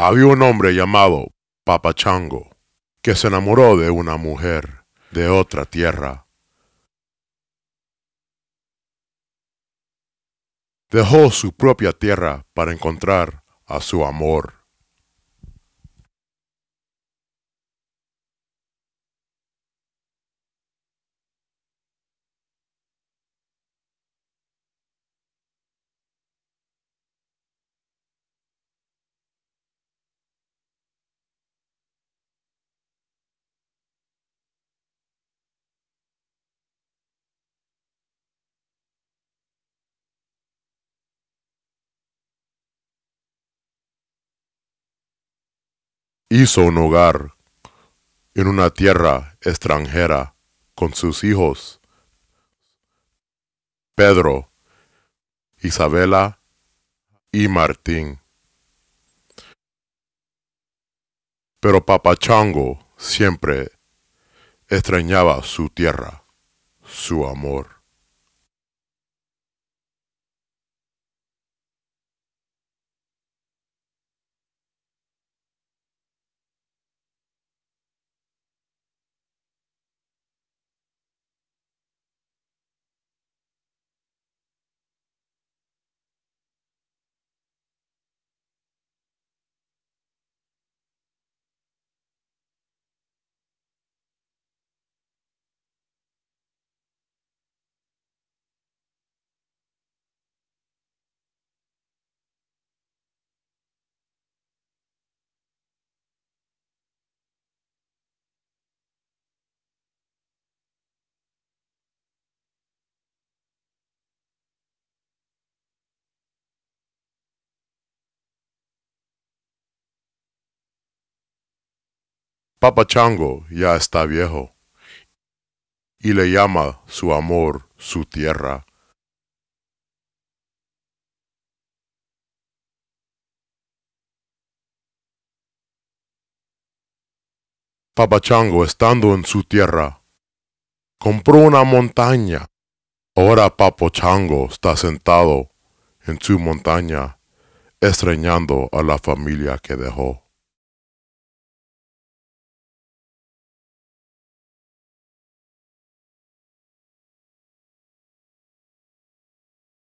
Había un hombre llamado Papachango que se enamoró de una mujer de otra tierra. Dejó su propia tierra para encontrar a su amor. hizo un hogar en una tierra extranjera con sus hijos, Pedro, Isabela y Martín. Pero Papachango siempre extrañaba su tierra, su amor. Chango ya está viejo y le llama su amor su tierra. Chango estando en su tierra, compró una montaña. Ahora Chango está sentado en su montaña, extrañando a la familia que dejó.